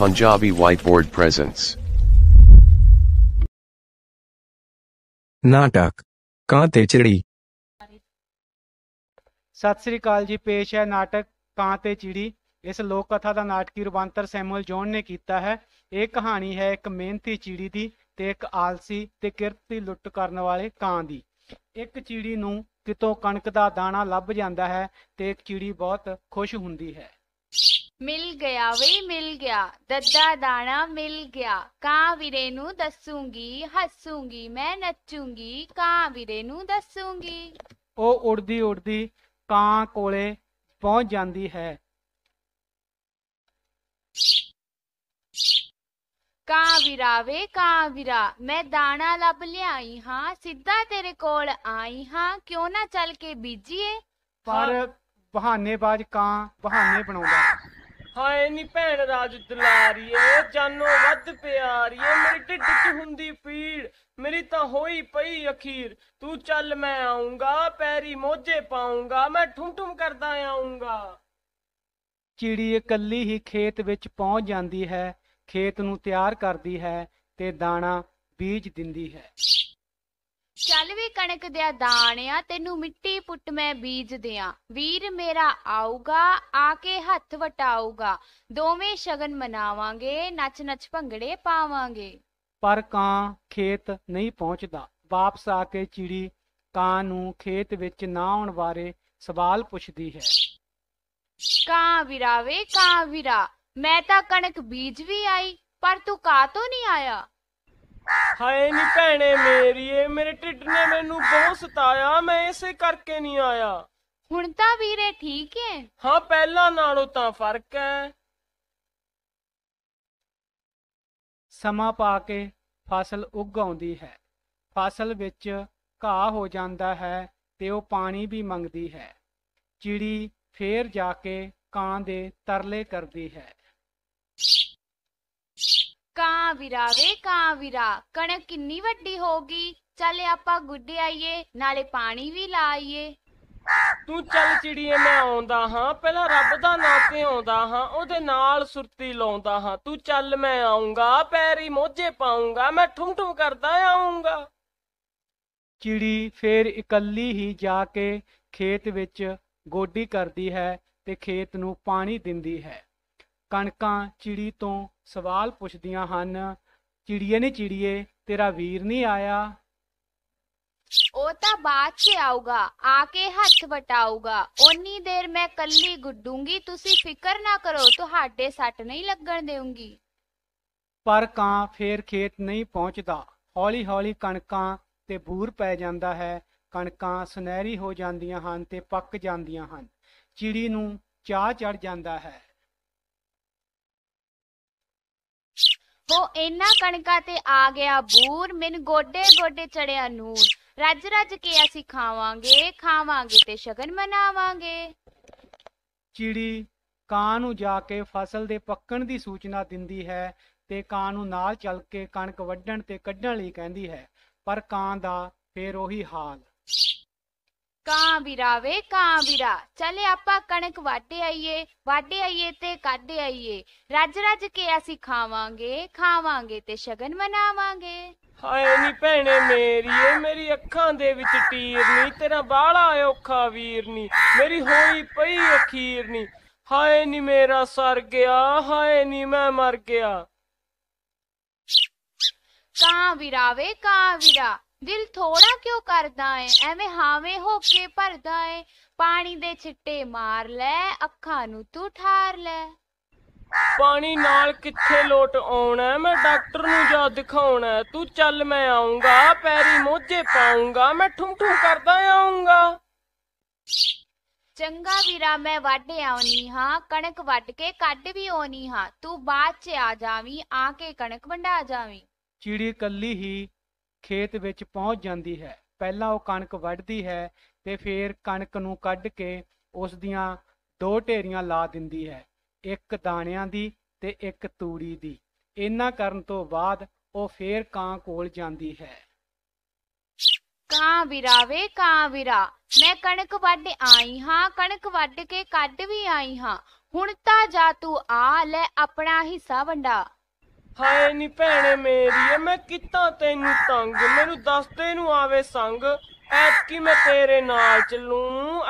Punjabi whiteboard presents. ਨਾਟਕ ਕਾਂ ਤੇ ਚਿੜੀ ਸਤਿ ਸ੍ਰੀ ਅਕਾਲ ਜੀ ਪੇਸ਼ ਹੈ ਨਾਟਕ ਕਾਂ ਤੇ ਚਿੜੀ ਇਸ ਲੋਕ ਕਥਾ ਦਾ ਨਾਟਕੀ ਰੂਪਾਂਤਰ ਸੈਮੂਅਲ ਜੌਨ ਨੇ ਕੀਤਾ ਹੈ ਇਹ ਕਹਾਣੀ ਹੈ ਇੱਕ ਮਿਹਨਤੀ ਚਿੜੀ ਦੀ ਤੇ ਇੱਕ ਆਲਸੀ ਤੇ ਕਿਰਤ ਦੀ ਲੁੱਟ ਕਰਨ ਵਾਲੇ ਕਾਂ ਦੀ ਇੱਕ ਚਿੜੀ ਨੂੰ ਕਿਤੋਂ ਕਣਕ ਦਾ ਦਾਣਾ ਲੱਭ ਜਾਂਦਾ ਹੈ ਤੇ ਇੱਕ ਚਿੜੀ ਬਹੁਤ ਖੁਸ਼ ਹੁੰਦੀ ਹੈ ਮਿਲ ਗਿਆ ਵੇ ਮਿਲ ਗਿਆ ਦੱਦਾ ਦਾਣਾ ਮਿਲ ਗਿਆ ਕਾਂ ਵੀਰੇ ਨੂੰ ਦੱਸੂਗੀ ਹੱਸੂਗੀ ਮੈਂ ਨੱਚੂਗੀ ਕਾਂ ਵੀਰੇ ਨੂੰ ਦੱਸੂਗੀ ਉਹ ਉੜਦੀ ਉੜਦੀ ਕਾਂ ਕੋਲੇ ਪਹੁੰਚ ਜਾਂਦੀ ਹੈ ਕਾਂ ਵੀਰਾ ਵੇ ਕਾਂ ਵੀਰਾ ਮੈਂ ਦਾਣਾ ਲੱਭ ਲਿਆਈ ਹਾਂ ਸਿੱਧਾ ਤੇਰੇ ਕੋਲ ਆਈ ਹਾਂ ਕਿਉਂ ਨਾ ਚੱਲ ਕੇ ਬੀਜੀਏ ਪਰ ਬਹਾਨੇਬਾਜ਼ ਕਾਂ ਬਹਾਨੇ ਬਣਾਉਂਦਾ ਹਾਏ ਨੀ ਭੈਣ ਰਾਜ ਦੁਲਾਰੀਏ ਜਾਨੋ ਵੱਧ ਪਿਆਰੀਏ ਮੇਰੀ ਢਿੱਡ 'ਚ ਹੁੰਦੀ ਪੀੜ ਮੇਰੀ ਤਾਂ ਹੋਈ ਪਈ ਅਖੀਰ ਤੂੰ ਚੱਲ ਮੈਂ ਆਉਂਗਾ ਪੈਰੀ ਮੋਝੇ ਪਾਉਂਗਾ ਮੈਂ ਠੁੰਮ ਠੁੰਮ ਕਰਦਾ ਆਉਂਗਾ ਚਿੜੀ ਇਕੱਲੀ ਹੀ ਖੇਤ ਵਿੱਚ ਪਹੁੰਚ ਜਾਂਦੀ ਹੈ ਖੇਤ ਨੂੰ ਤਿਆਰ ਕਰਦੀ ਹੈ ਤੇ ਦਾਣਾ ਬੀਜ ਦਿੰਦੀ ਹੈ ਚੱਲ ਵੀ ਕਣਕ ਦਿਆ ਦਾਣਿਆ ਤੈਨੂੰ ਮਿੱਟੀ ਪੁੱਟ ਮੈਂ ਬੀਜ ਦਿਆਂ ਵੀਰ ਮੇਰਾ ਆਊਗਾ ਆ ਕੇ ਹੱਥ ਵਟਾਊਗਾ ਦੋਵੇਂ ਸ਼ਗਨ ਮਨਾਵਾਂਗੇ ਨੱਚ ਨੱਚ ਭੰਗੜੇ ਪਾਵਾਂਗੇ ਪਰ ਕਾਂ ਖੇਤ ਨਹੀਂ ਪਹੁੰਚਦਾ ਵਾਪਸ ਆ ਕੇ ਚਿੜੀ ਕਾਂ ਨੂੰ ਖੇਤ ਵਿੱਚ ਨਾ ਆਉਣ ਬਾਰੇ ਸਵਾਲ ਪੁੱਛਦੀ ਹੈ ਕਾਂ ਵਿਰਾਵੇ ਕਾਂ ਵਿਰਾ ਮੈਂ ਤਾਂ ਕਣਕ ਬੀਜ ਵੀ ਆਈ ਪਰ ਤੂੰ ਕਾਤੋਂ ਨਹੀਂ ਆਇਆ ਹਾਏ ਨੀ ਭੈਣੇ ਮੇਰੀ ਇਹ ਮੇਰੇ ਢਿੱਡ ਨੇ ਮੈਨੂੰ ਬਹੁਤ ਸਤਾਇਆ ਮੈਂ ਇਸੇ ਕਰਕੇ ਨਹੀਂ ਆਇਆ ਹੁਣ ਤਾਂ ਵੀਰੇ ਠੀਕ ਹੈ ਹਾਂ ਪਹਿਲਾਂ ਨਾਲੋਂ ਤਾਂ ਫਰਕ ਹੈ ਸਮਾਂ ਪਾ ਕੇ ਫਸਲ ਉੱਗ ਆਉਂਦੀ ਹੈ ਫਸਲ ਵਿੱਚ ਘਾਹ ਹੋ ਜਾਂਦਾ ਹੈ ਤੇ ਉਹ ਪਾਣੀ ਵੀ ਮੰਗਦੀ ਹੈ ਚਿੜੀ ਫੇਰ ਜਾ ਕੇ ਕਾਂ ਦੇ ਤਰਲੇ ਕਰਦੀ ਹੈ ਕਾਂ ਵਿਰਾ ਵੇ ਕਾਂ ਵੀਰਾ ਕਣਕ ਕਿੰਨੀ ਵੱਡੀ ਹੋ ਗਈ ਚੱਲ ਆਪਾਂ ਗੁੱਡੇ ਆਈਏ ਨਾਲੇ ਪਾਣੀ ਵੀ ਲਾਈਏ ਤੂੰ ਚੱਲ ਚਿੜੀਏ ਮੈਂ ਆਉਂਦਾ ਹਾਂ ਪਹਿਲਾਂ ਰੱਬ ਦਾ ਨਾਂ ਤੇ ਆਉਂਦਾ ਹਾਂ ਉਹਦੇ ਨਾਲ ਸੁਰਤੀ ਲਾਉਂਦਾ ਹਾਂ ਤੂੰ ਚੱਲ ਮੈਂ ਆਉਂਗਾ ਪੈਰੀ ਮੋਝੇ ਪਾਉਂਗਾ ਮੈਂ ਠੁੰਮ ਠੁੰਮ ਕਰਦਾ ਆਉਂਗਾ ਚਿੜੀ ਫੇਰ ਇਕੱਲੀ ਹੀ ਜਾ ਕੇ ਖੇਤ ਵਿੱਚ ਗੋਡੀ ਕਰਦੀ ਹੈ ਤੇ ਖੇਤ ਨੂੰ ਪਾਣੀ ਦਿੰਦੀ ਹੈ ਕਣਕਾਂ ਚਿੜੀ ਤੋਂ ਸਵਾਲ ਪੁੱਛਦੀਆਂ ਹਨ ਚਿੜੀਏ ਨੇ ਚਿੜੀਏ ਤੇਰਾ ਵੀਰ ਨਹੀਂ ਆਇਆ ਉਹ ਤਾਂ ਬਾਅਦ 'ਚ ਆਊਗਾ ਆ ਕੇ ਹੱਥ ਵਟਾਊਗਾ ਓਨੀ ਦੇਰ ਮੈਂ ਕੱਲੀ ਗੁੱਡੂੰਗੀ ਤੁਸੀਂ ਫਿਕਰ ਨਾ ਕਰੋ ਤੁਹਾਡੇ ਸੱਟ ਨਹੀਂ ਲੱਗਣ ਦੇਉਂਗੀ ਪਰ ਕਾਂ ਫੇਰ ਖੇਤ ਨਹੀਂ ਪਹੁੰਚਦਾ ਹੌਲੀ-ਹੌਲੀ ਕਣਕਾਂ ਤੇ ਬੂਰ ਪੈ ਜਾਂਦਾ ਹੈ ਕਣਕਾਂ ਸੁਨਹਿਰੀ ਹੋ ਜਾਂਦੀਆਂ ਹਨ ਤੇ ਪੱਕ ਜਾਂਦੀਆਂ ਹਨ ਚਿੜੀ ਨੂੰ ਚਾਹ ਚੜ ਜਾਂਦਾ ਹੈ ਉਹ ਇਨਾ ਕਣਕਾ ਤੇ ਆ ਗਿਆ ਬੂਰ ਮਿਨ ਗੋਡੇ ਗੋਡੇ ਚੜਿਆ ਨੂਰ ਰੱਜ ਰੱਜ ਕੇ ਅਸੀਂ ਖਾਵਾਂਗੇ ਖਾਵਾਂਗੇ ਤੇ ਸ਼ਗਨ ਮਨਾਵਾਂਗੇ ਚਿੜੀ ਕਾਂ ਨੂੰ ਜਾ ਕੇ ਫਸਲ ਦੇ ਪੱਕਣ ਦੀ ਸੂਚਨਾ ਦਿੰਦੀ ਹੈ ਤੇ ਕਾਂ ਨੂੰ ਨਾਲ ਚੱਲ ਕੇ ਕਣਕ ਵੱਢਣ ਤੇ ਕੱਢਣ ਲਈ ਕਹਿੰਦੀ ਹੈ ਪਰ ਕਾਂ ਦਾ ਫੇਰ ਉਹੀ ਹਾਲ ਕਾਂ ਵਿਰਾਵੇ ਕਾਂ ਵਿਰਾ ਚਲੇ ਆਪਾਂ ਕਣਕ ਵਾਟੇ ਆਈਏ ਵਾਟੇ ਆਈਏ ਤੇ ਕਾਢੇ ਆਈਏ ਰੱਜ ਰੱਜ ਕੇ ਅਸੀਂ ਖਾਵਾਂਗੇ ਖਾਵਾਂਗੇ ਤੇ ਸ਼ਗਨ ਮਨਾਵਾਂਗੇ ਹਾਏ ਨੀ ਭੈਣੇ ਏ ਮੇਰੀ ਅੱਖਾਂ ਦੇ ਵਿੱਚ ਟੀਰ ਨਹੀਂ ਤੇਰਾ ਬਾਲਾ ਔਖਾ ਵੀਰ ਨਹੀਂ ਮੇਰੀ ਹੋਈ ਪਈ ਅਖੀਰ ਨਹੀਂ ਹਾਏ ਨੀ ਮੇਰਾ ਸਰ ਗਿਆ ਹਾਏ ਨੀ ਮੈਂ ਮਰ ਗਿਆ ਕਾਂ ਵਿਰਾਵੇ ਕਾਂ ਵਿਰਾ ਦਿਲ ਥੋੜਾ ਕਿਉਂ ਕਰਦਾ ਏ ਐਵੇਂ ਹਾਵੇਂ ਹੋ ਕੇ ਭਰਦਾ ਏ ਪਾਣੀ ਦੇ ਛਿੱਟੇ ਮਾਰ ਲੈ ਅੱਖਾਂ ਨੂੰ ਤੂੰ ਠਾਰ ਲੈ ਪਾਣੀ ਨਾਲ ਕਿੱਥੇ ਲੋਟ ਆਉਣਾ ਮੈਂ ਡਾਕਟਰ ਨੂੰ ਜਾ ਦਿਖਾਉਣਾ ਤੂੰ ਚੱਲ ਮੈਂ ਆਉਂਗਾ ਪੈਰੀ ਮੋਝੇ ਪਾਉਂਗਾ ਮੈਂ ਠੁਮ ਠੁਮ ਕਰਦਾ ਆਉਂਗਾ ਚੰਗਾ ਵੀਰਾ ਮੈਂ ਵੱਢ ਆਉਣੀ ਹਾਂ ਕਣਕ ਵੱਢ ਕੇ ਕੱਢ ਵੀ ਆਉਣੀ ਹਾਂ ਤੂੰ ਬਾਅਦ ਚ ਆ ਜਾਵੀਂ ਆ ਕੇ ਕਣਕ ਵੰਡਾ ਜਾਵੀਂ ਚਿੜੀ ਕੱਲੀ ਹੀ ਖੇਤ ਵਿੱਚ ਪਹੁੰਚ ਜਾਂਦੀ ਹੈ ਪਹਿਲਾਂ ਉਹ ਕਣਕ ਵੱਢਦੀ ਹੈ ਤੇ ਫਿਰ ਕਣਕ ਨੂੰ ਕੱਢ ਕੇ ਉਸ ਦੀਆਂ ਦੋ ਢੇਰੀਆਂ ਲਾ ਦਿੰਦੀ ਹੈ ਇੱਕ ਦਾਣਿਆਂ ਦੀ ਤੇ ਇੱਕ ਤੂੜੀ ਦੀ ਇਹਨਾਂ ਕਰਨ ਤੋਂ ਬਾਅਦ ਉਹ ਫੇਰ ਕਾਂ ਕੋਲ ਜਾਂਦੀ ਹੈ ਕਾਂ ਵਿਰਾਵੇ ਕਾਂ ਵਿਰਾ ਮੈਂ ਕਣਕ ਵੱਢ ਆਈ ਹਾਂ ਕਣਕ ਵੱਢ ਕੇ ਕੱਢ ਵੀ ਆਈ ਹਾਂ ਹੁਣ ਤਾਂ ਜਾ ਤੂੰ ਆ ਲੈ ਆਪਣਾ ਹਿੱਸਾ ਵੰਡਾ ਹਾਏ ਨੀ ਭੈਣੇ ਮੇਰੀ ਮੈਂ ਕਿਤਾ ਤੈਨੂੰ ਤੰਗ ਮੈਨੂੰ ਦੱਸ ਤੈਨੂੰ ਆਵੇ ਸੰਗ ਕਿ ਮੈਂ ਤੇਰੇ ਨਾਲ ਚੱਲੂ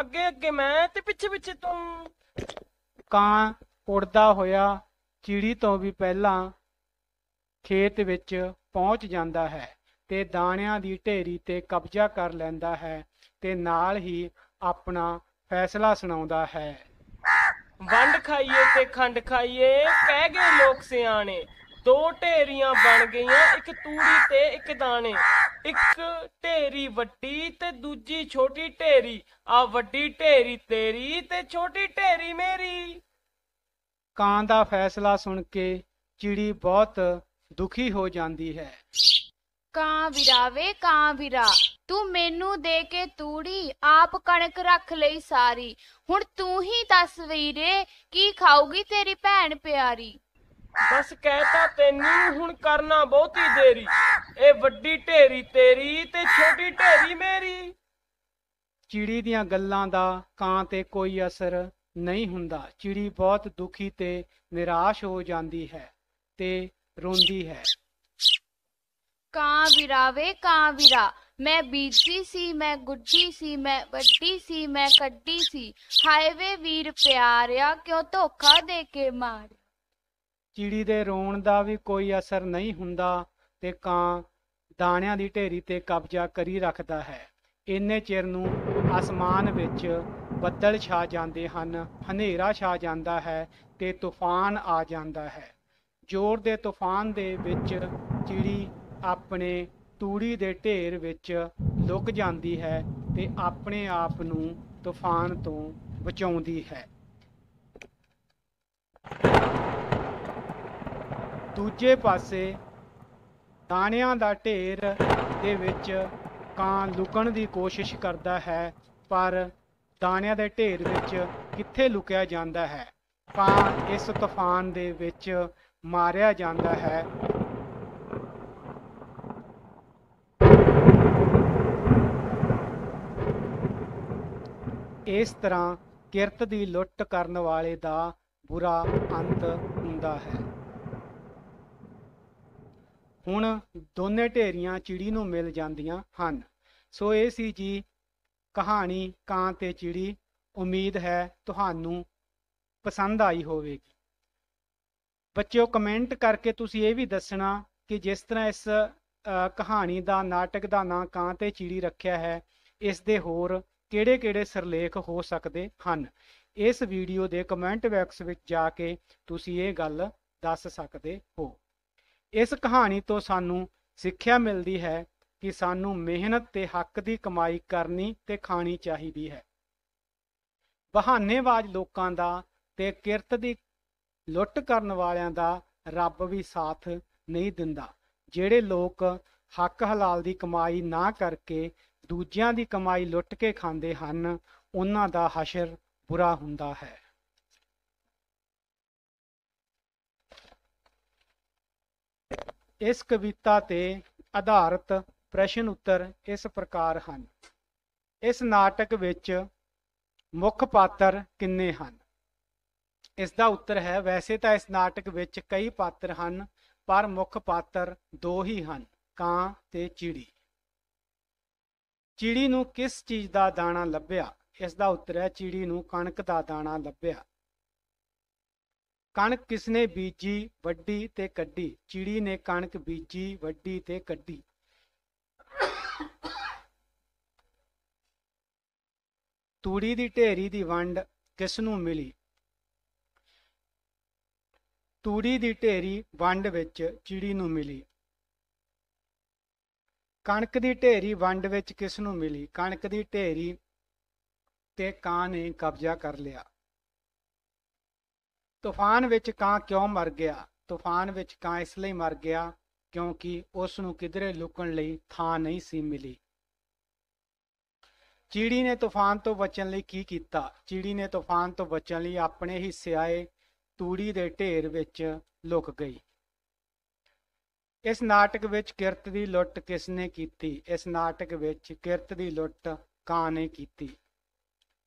ਅੱਗੇ ਅੱਗੇ ਮੈਂ ਤੇ ਪਿੱਛੇ ਪਿੱਛੇ ਤੂੰ ਕਾਂ ਉੜਦਾ ਹੋਇਆ ਚਿੜੀ ਤੋਂ ਵੀ ਪਹਿਲਾਂ ਖੇਤ ਵਿੱਚ ਪਹੁੰਚ ਜਾਂਦਾ ਹੈ ਤੇ ਦਾਣਿਆਂ ਦੀ ਢੇਰੀ ਤੇ ਕਬਜ਼ਾ ਕਰ ਲੈਂਦਾ ਹੈ ਤੇ ਨਾਲ ਹੀ ਆਪਣਾ ਫੈਸਲਾ ਸੁਣਾਉਂਦਾ ਹੈ ਵੰਡ ਖਾਈਏ ਤੇ ਖੰਡ ਖਾਈਏ ਕਹਿ ਗਏ ਲੋਕ ਸਿਆਣੇ ਦੋ ਢੇਰੀਆਂ ਬਣ ਗਈਆਂ ਇੱਕ ਤੂੜੀ ਤੇ ਇੱਕ ਦਾਣੇ ਇੱਕ ਢੇਰੀ ਵੱਡੀ ਤੇ ਦੂਜੀ ਛੋਟੀ ਢੇਰੀ ਆ ਵੱਡੀ ਢੇਰੀ ਤੇਰੀ ਤੇ ਛੋਟੀ ਢੇਰੀ ਮੇਰੀ ਕਾਂ ਦਾ ਫੈਸਲਾ ਸੁਣ ਕੇ ਚਿੜੀ ਬਹੁਤ ਦੁਖੀ ਹੋ ਜਾਂਦੀ ਹੈ ਕਾਂ ਵਿਰਾਵੇ ਕਾਂ ਵਿਰਾ ਤੂੰ ਮੈਨੂੰ ਦੇ ਕੇ ਤੂੜੀ ਆਪ ਕਣਕ ਰੱਖ ਲਈ ਸਾਰੀ ਹੁਣ ਤੂੰ ਹੀ ਦੱਸ ਵੀਰੇ ਕੀ ਖਾਊਗੀ ਤੇਰੀ ਭੈਣ ਪਿਆਰੀ ਬਸ ਕਹਿਤਾ ਤੈਨੂੰ ਹੁਣ ਕਰਨਾ ਬਹੁਤੀ ਦੇਰੀ ਇਹ ਵੱਡੀ ਢੇਰੀ ਤੇਰੀ ਤੇ ਛੋਟੀ ਢੇਰੀ ਮੇਰੀ ਚਿੜੀ ਦੀਆਂ ਗੱਲਾਂ ਦਾ ਕਾਂ ਤੇ ਕੋਈ ਅਸਰ ਨਹੀਂ ਹੁੰਦਾ ਚਿੜੀ ਬਹੁਤ ਦੁਖੀ ਤੇ ਨਿਰਾਸ਼ ਹੋ ਜਾਂਦੀ ਹੈ ਤੇ ਰੋਂਦੀ ਹੈ ਕਾਂ ਵਿਰਾਵੇ ਕਾਂ ਵਿਰਾ ਮੈਂ ਬੀਜੀ ਸੀ ਮੈਂ ਗੁੱਡੀ ਸੀ ਮੈਂ ਵੱਡੀ ਸੀ ਮੈਂ ਕੱਡੀ ਸੀ ਹਾਏ ਵੇ ਵੀਰ ਪਿਆਰਿਆ ਕਿਉਂ ਧੋਖਾ ਦੇ ਕੇ ਮਾਰ ਚਿੜੀ ਦੇ ਰੋਣ ਦਾ ਵੀ ਕੋਈ ਅਸਰ ਨਹੀਂ ਹੁੰਦਾ ਤੇ ਕਾਂ ਦਾਣਿਆਂ ਦੀ ਢੇਰੀ ਤੇ ਕਬਜ਼ਾ ਕਰੀ ਰੱਖਦਾ ਹੈ ਇੰਨੇ ਚਿਰ ਨੂੰ ਅਸਮਾਨ ਵਿੱਚ ਬੱਦਲ ਛਾ ਜਾਂਦੇ ਹਨ ਹਨੇਰਾ ਛਾ ਜਾਂਦਾ ਹੈ ਤੇ ਤੂਫਾਨ ਆ ਜਾਂਦਾ ਹੈ ਜ਼ੋਰ ਦੇ ਤੂਫਾਨ ਦੇ ਵਿੱਚ ਚਿੜੀ ਆਪਣੇ ਤੂੜੀ ਦੇ ਢੇਰ ਵਿੱਚ ਲੁਕ ਜਾਂਦੀ ਹੈ ਤੇ ਆਪਣੇ ਆਪ ਨੂੰ ਤੂਫਾਨ ਤੋਂ ਬਚਾਉਂਦੀ ਹੈ ਦੂਜੇ ਪਾਸੇ ਦਾਣਿਆਂ ਦਾ ਢੇਰ ਦੇ ਵਿੱਚ ਕਾਂ ਲੁਕਣ ਦੀ ਕੋਸ਼ਿਸ਼ ਕਰਦਾ ਹੈ ਪਰ ਦਾਣਿਆਂ ਦੇ ਢੇਰ ਵਿੱਚ ਕਿੱਥੇ ਲੁਕਿਆ ਜਾਂਦਾ ਹੈ ਕਾਂ ਇਸ ਤੂਫਾਨ ਦੇ ਵਿੱਚ ਮਾਰਿਆ ਜਾਂਦਾ ਹੈ ਇਸ ਤਰ੍ਹਾਂ ਕਿਰਤ ਦੀ ਲੁੱਟ ਕਰਨ ਵਾਲੇ ਦਾ ਬੁਰਾ ਅੰਤ ਹੁੰਦਾ ਹੈ ਹੁਣ ਦੋਨੇ ਢੇਰੀਆਂ ਚਿੜੀ ਨੂੰ ਮਿਲ ਜਾਂਦੀਆਂ ਹਨ ਸੋ ਇਹ ਸੀ ਜੀ ਕਹਾਣੀ ਕਾਂ ਤੇ ਚਿੜੀ ਉਮੀਦ ਹੈ ਤੁਹਾਨੂੰ ਪਸੰਦ ਆਈ ਹੋਵੇਗੀ ਬੱਚਿਓ ਕਮੈਂਟ ਕਰਕੇ ਤੁਸੀਂ ਇਹ ਵੀ ਦੱਸਣਾ ਕਿ ਜਿਸ ਤਰ੍ਹਾਂ ਇਸ ਕਹਾਣੀ ਦਾ ਨਾਟਕ ਦਾ ਨਾਂ ਕਾਂ ਤੇ ਚਿੜੀ ਰੱਖਿਆ ਹੈ ਇਸ ਦੇ ਹੋਰ ਕਿਹੜੇ-ਕਿਹੜੇ ਸਰਲੇਖ ਹੋ ਸਕਦੇ ਹਨ ਇਸ ਵੀਡੀਓ ਦੇ ਕਮੈਂਟ ਬਾਕਸ ਵਿੱਚ ਜਾ ਕੇ ਤੁਸੀਂ ਇਹ ਗੱਲ ਦੱਸ ਸਕਦੇ ਹੋ ਇਸ ਕਹਾਣੀ ਤੋਂ ਸਾਨੂੰ ਸਿੱਖਿਆ ਮਿਲਦੀ ਹੈ ਕਿ ਸਾਨੂੰ ਮਿਹਨਤ ਤੇ ਹੱਕ ਦੀ ਕਮਾਈ ਕਰਨੀ ਤੇ ਖਾਣੀ ਚਾਹੀਦੀ ਹੈ ਬਹਾਨੇਵਾਜ਼ ਲੋਕਾਂ ਦਾ ਤੇ ਕਿਰਤ ਦੀ ਲੁੱਟ ਕਰਨ ਵਾਲਿਆਂ ਦਾ ਰੱਬ ਵੀ ਸਾਥ ਨਹੀਂ ਦਿੰਦਾ ਜਿਹੜੇ ਲੋਕ ਹੱਕ ਹਲਾਲ ਦੀ ਕਮਾਈ ਨਾ ਕਰਕੇ ਦੂਜਿਆਂ ਦੀ ਕਮਾਈ ਲੁੱਟ ਕੇ ਖਾਂਦੇ ਹਨ ਉਹਨਾਂ ਦਾ ਹਸ਼ਰ ਬੁਰਾ ਹੁੰਦਾ ਹੈ ਇਸ ਕਵਿਤਾ ਤੇ ਆਧਾਰਿਤ ਪ੍ਰਸ਼ਨ ਉੱਤਰ ਇਸ ਪ੍ਰਕਾਰ ਹਨ ਇਸ ਨਾਟਕ ਵਿੱਚ ਮੁੱਖ ਪਾਤਰ ਕਿੰਨੇ ਹਨ ਇਸ ਦਾ ਉੱਤਰ ਹੈ ਵੈਸੇ ਤਾਂ ਇਸ ਨਾਟਕ ਵਿੱਚ ਕਈ ਪਾਤਰ ਹਨ ਪਰ ਮੁੱਖ ਪਾਤਰ ਦੋ ਹੀ ਹਨ ਕਾਂ ਤੇ ਚਿੜੀ ਚਿੜੀ ਨੂੰ ਕਿਸ ਚੀਜ਼ ਦਾ ਦਾਣਾ ਲੱਭਿਆ ਇਸ ਦਾ ਉੱਤਰ ਹੈ ਚਿੜੀ ਨੂੰ ਕਣਕ ਦਾ ਦਾਣਾ ਲੱਭਿਆ ਕਣਕ ਕਿਸਨੇ ਬੀਜੀ ਵੱਡੀ ਤੇ ਕੱਢੀ ਚਿੜੀ ਨੇ ਕਣਕ ਬੀਜੀ ਵੱਡੀ ਤੇ ਕੱਢੀ ਤੂੜੀ ਦੀ ਢੇਰੀ ਦੀ ਵੰਡ ਕਿਸ ਨੂੰ ਮਿਲੀ ਤੂੜੀ ਦੀ ਢੇਰੀ ਵੰਡ ਵਿੱਚ ਚਿੜੀ ਨੂੰ ਮਿਲੀ ਕਣਕ ਦੀ ਢੇਰੀ ਵੰਡ ਵਿੱਚ ਕਿਸ ਨੂੰ ਮਿਲੀ ਕਣਕ ਦੀ ਢੇਰੀ ਤੇ ਕਾਂ ਨੇ ਕਬਜ਼ਾ ਕਰ ਲਿਆ ਤੂਫਾਨ ਵਿੱਚ ਕਾਂ ਕਿਉਂ ਮਰ ਗਿਆ ਤੂਫਾਨ ਵਿੱਚ ਕਾਂ ਇਸ ਲਈ ਮਰ ਗਿਆ ਕਿਉਂਕਿ ਉਸ ਨੂੰ ਕਿਧਰੇ ਲੁਕਣ ਲਈ ਥਾਂ ਨਹੀਂ ਸੀ ਮਿਲੀ ਚੀੜੀ ਨੇ ਤੂਫਾਨ ਤੋਂ ਬਚਣ ਲਈ ਕੀ ਕੀਤਾ ਚੀੜੀ ਨੇ ਤੂਫਾਨ ਤੋਂ ਬਚਣ ਲਈ ਆਪਣੇ ਹੀ ਸਿਆਏ ਤੂੜੀ ਦੇ ਢੇਰ ਵਿੱਚ ਲੁਕ ਗਈ ਇਸ ਨਾਟਕ ਵਿੱਚ ਕਿਰਤ ਦੀ ਲੁੱਟ ਕਿਸ ਨੇ ਕੀਤੀ ਇਸ ਨਾਟਕ ਵਿੱਚ ਕਿਰਤ ਦੀ ਲੁੱਟ ਕਾਂ ਨੇ ਕੀਤੀ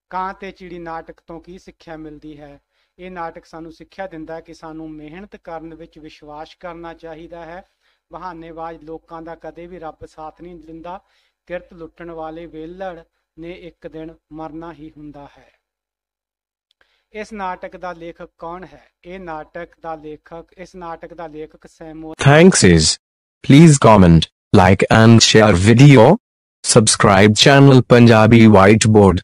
ਕਾਂ ਤੇ ਚਿੜੀ ਨਾਟਕ ਤੋਂ ਕੀ ਸਿੱਖਿਆ ਮਿਲਦੀ ਹੈ ਇਹ ਨਾਟਕ ਸਾਨੂੰ ਸਿੱਖਿਆ ਦਿੰਦਾ ਹੈ ਕਿ ਸਾਨੂੰ ਮਿਹਨਤ ਕਰਨ ਵਿੱਚ ਵਿਸ਼ਵਾਸ ਕਰਨਾ ਚਾਹੀਦਾ ਹੈ ਬਹਾਨੇਵਾਜ ਲੋਕਾਂ ਦਾ ਕਦੇ ਵੀ ਰੱਬ ਸਾਥ ਨਹੀਂ ਦਿੰਦਾ ਕਿਰਤ ਲੁੱਟਣ ਵਾਲੇ ਵੇਲੜ ਨੇ ਇੱਕ ਦਿਨ ਮਰਨਾ ਹੀ ਹੁੰਦਾ ਹੈ ਇਸ ਨਾਟਕ ਦਾ ਲੇਖਕ ਕੌਣ ਹੈ ਇਹ ਨਾਟਕ ਦਾ ਲੇਖਕ ਇਸ ਨਾਟਕ ਦਾ ਲੇਖਕ ਸੈਮੂਅਲ ਥੈਂਕਸ ਇਸ please comment like and share video subscribe channel Punjabi white board